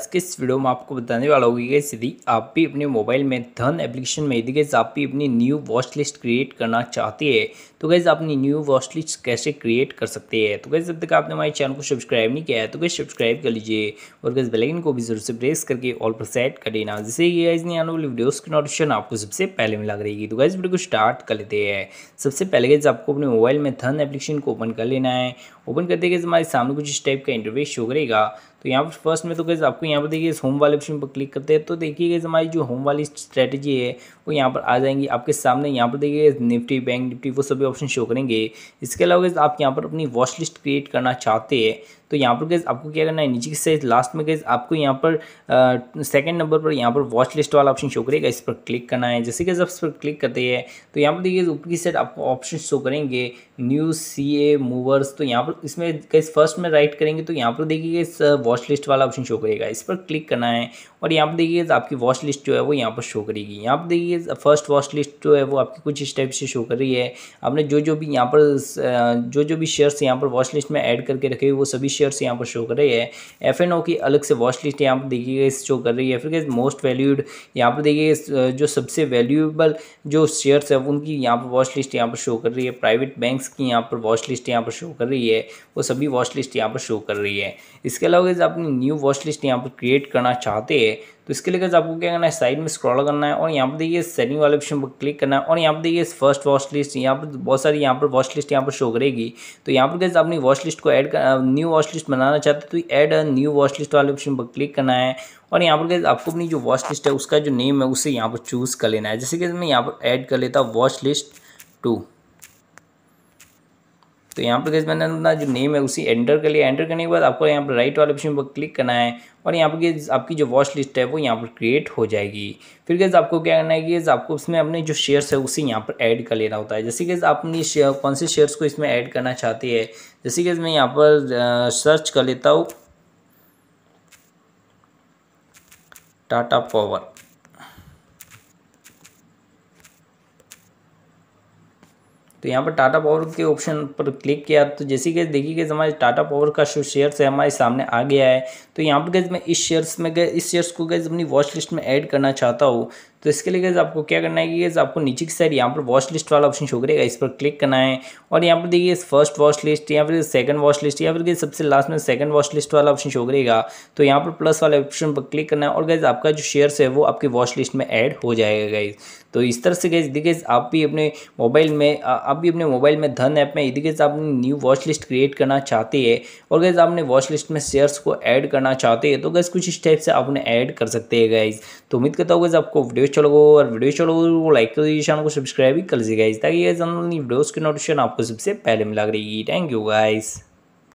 आज के इस वीडियो में आपको बताने वाला होगी कि यदि आप भी अपने मोबाइल में धन एप्लीकेशन में यदि गैस आप भी अपनी न्यू वॉच लिस्ट क्रिएट करना चाहते हैं तो गैस अपनी न्यू वॉच लिस्ट कैसे क्रिएट कर सकते हैं तो गैस जब तक आपने हमारे चैनल को सब्सक्राइब नहीं किया है तो गैस सब्सक्राइब कर लीजिए और गैस बेलाइन को भी जरूर से प्रेस करके ऑल पर सेट कर लेना जिससे ये गैस नहीं आने वाली वीडियोज़ की नोटिफिकेशन आपको सबसे पहले मिला रहेगी तो गैस वीडियो को स्टार्ट कर लेते हैं सबसे पहले गैस आपको अपने मोबाइल में धन एप्लीकेशन को ओपन कर लेना है ओपन कर देगा हमारे सामने कुछ इस टाइप का इंटरव्यू शो करेगा तो यहाँ पर फर्स्ट में तो कैसे आपको यहाँ पर देखिए इस होम वाले ऑप्शन पर क्लिक करते हैं तो देखिए गैस हमारी जो होम वाली स्ट्रेटेजी है वो यहाँ पर आ जाएंगी आपके सामने यहाँ पर देखिए निफ्टी बैंक निफ्टी वो सभी ऑप्शन शो करेंगे इसके अलावा कैसे आप यहाँ पर अपनी वॉच लिस्ट क्रिएट करना चाहते हैं तो यहाँ पर कैसे आपको क्या करना है नीचे की साइज लास्ट में कैसे आपको यहाँ पर सेकंड नंबर पर यहाँ पर वॉच लिस्ट वाला ऑप्शन शो करेगा इस पर क्लिक करना है जैसे कि आप इस पर क्लिक करते हैं तो यहाँ पर देखिए ऊपर की साइड आपको ऑप्शन शो करेंगे न्यू सी ए मूवर्स तो यहाँ पर इसमें गाइस फर्स्ट में राइट करेंगे तो यहाँ पर देखिए इस वॉच लिस्ट वाला ऑप्शन शो करेगा इस पर क्लिक करना है और यहाँ पर देखिए आपकी वॉच लिस्ट जो है वो यहाँ पर शो करेगी यहाँ पर देखिए फर्स्ट वॉच लिस्ट जो है वो आपकी कुछ इस टाइप से शो कर रही है आपने जो जो भी यहाँ पर जो जो भी शेयर्स यहाँ पर वॉच लिस्ट में ऐड करके रखे हुए वो सभी शेयर्स यहाँ पर शो कर रहे हैं एफ एन ओ की अलग से वॉच लिस्ट यहाँ पर देखिए इस शो कर रही है फिर मोस्ट वैल्यूड यहाँ पर देखिए जो सबसे वैल्यूएबल जो शेयर्स है उनकी यहाँ पर वॉच लिस्ट यहाँ पर शो कर रही है प्राइवेट बैंक्स की यहाँ पर वॉच लिस्ट यहाँ पर शो कर रही है वो सभी वॉच लिस्ट यहाँ पर शो कर रही है इसके अलावा अगर आपने न्यू वॉच लिस्ट यहाँ पर क्रिएट करना चाहते हैं तो इसके लिए आपको क्या करना है साइड में स्क्रॉल करना है और यहाँ पर देखिए सेटिंग वाले ऑप्शन पर क्लिक करना है और यहाँ पर देखिए फर्स्ट वॉच लिस्ट यहाँ पर बहुत सारी यहाँ पर वॉच लिस्ट यहाँ पर शो करेगी तो यहाँ पर कैसे अपनी वॉच लिस्ट को ऐड न्यू वॉच लिस्ट बनाना चाहते तो ऐड न्यू वॉच लिस्ट वाले ऑप्शन पर क्लिक करना है और यहाँ पर कैसे आपको अपनी जो वॉच लिस्ट है उसका जो नेम है उसे यहाँ पर चूज़ कर लेना है जैसे कि मैं यहाँ पर ऐड कर लेता हूँ वॉच लिस्ट टू तो यहाँ पर गैस मैंने अपना जो नेम है उसी एंटर कर लिया एंटर करने के बाद आपको यहाँ पर राइट वाले ऑप्शन पर क्लिक करना है और यहाँ पर गैस आपकी जो वॉच लिस्ट है वो यहाँ पर क्रिएट हो जाएगी फिर गैस आपको क्या करना है कि आपको इसमें अपने जो शेयर्स है उसे यहाँ पर ऐड कर लेना होता है जैसे कि आप अपनी कौन से शेयर्स को इसमें ऐड करना चाहती है जैसे कि मैं यहाँ पर सर्च कर लेता हूँ टाटा पावर तो यहाँ पर टाटा पावर के ऑप्शन पर क्लिक किया तो जैसे कि देखिए कि हमारे टाटा पावर का जो शेयर्स है हमारे सामने आ गया है तो यहाँ पर गए मैं इस शेयर्स में गए इस शेयर्स को गए अपनी वॉच लिस्ट में ऐड करना चाहता हूँ तो इसके लिए गैस आपको क्या करना है कि आपको नीचे की साइड यहाँ पर वॉश लिस्ट वाला ऑप्शन शो करेगा इस पर क्लिक करना है और यहाँ पर देखिए फर्स्ट वॉश लिस्ट या फिर सेकंड वॉश लिस्ट या फिर सबसे लास्ट में सेकंड वॉश लिस्ट वाला ऑप्शन शो करेगा तो यहाँ पर प्लस वाले ऑप्शन पर क्लिक करना है और गैस आपका जो शेयर है वो आपकी वॉश लिस्ट में एड हो जाएगा गैस तो इस तरह से गैस देखिए आप भी अपने मोबाइल में आप भी अपने मोबाइल में धन ऐप में देखिए आप न्यू वॉच लिस्ट क्रिएट करना चाहते हैं और गैस आपने वॉच लिस्ट में शेयर्स को ऐड करना चाहते हैं तो गैस कुछ इस टाइप से आपने ऐड कर सकते हैं गैस तो उम्मीद करता हूँ गैस आपको वीडियो अच्छा लगो और वीडियो अच्छा लगो वो लाइक कर दीजिए चैनल को सब्सक्राइब भी कर दीजिए गाइज ताकि ये जनरल वीडियोज़ की नोटिफिकेशन आपको सबसे पहले मिला रही थैंक यू गाइज़